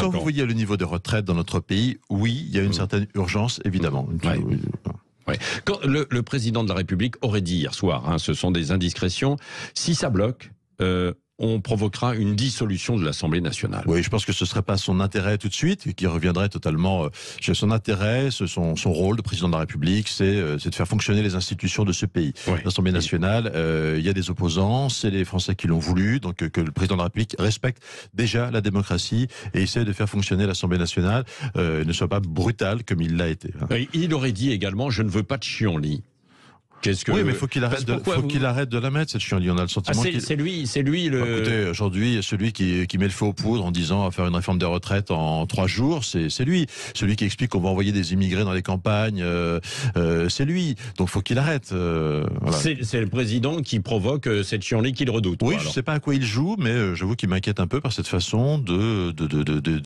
Quand vous voyez le niveau de retraite dans notre pays, oui, il y a une mm. certaine urgence, évidemment. Mm. Quand le, président de la République aurait dit hier soir, hein, ce sont des indiscrétions, si ça bloque, euh, on provoquera une dissolution de l'Assemblée nationale. Oui, je pense que ce ne serait pas son intérêt tout de suite, qui reviendrait totalement euh, chez son intérêt, son, son rôle de président de la République, c'est euh, de faire fonctionner les institutions de ce pays. L'Assemblée nationale, euh, il y a des opposants, c'est les Français qui l'ont voulu, donc que, le président de la République respecte déjà la démocratie et essaie de faire fonctionner l'Assemblée nationale, ne soit pas brutal comme il l'a été. Hein. Il aurait dit également, je ne veux pas de lit ». Qu'est-ce que... Oui, mais faut qu'il arrête, de, faut qu'il arrête de la mettre, cette chienlit. On a le sentiment ah, c'est, qu'il... c'est lui, c'est lui le. écoutez, aujourd'hui, celui qui, qui met le feu aux poudres en disant à faire une réforme des retraites en trois jours, c'est, lui. Celui qui explique qu'on va envoyer des immigrés dans les campagnes, euh, euh c'est lui. Donc faut qu'il arrête. Euh, c'est, le président qui provoque euh, cette chienlit qu'il redoute. Oui, je ne sais pas à quoi il joue, mais j'avoue qu'il m'inquiète un peu par cette façon de, de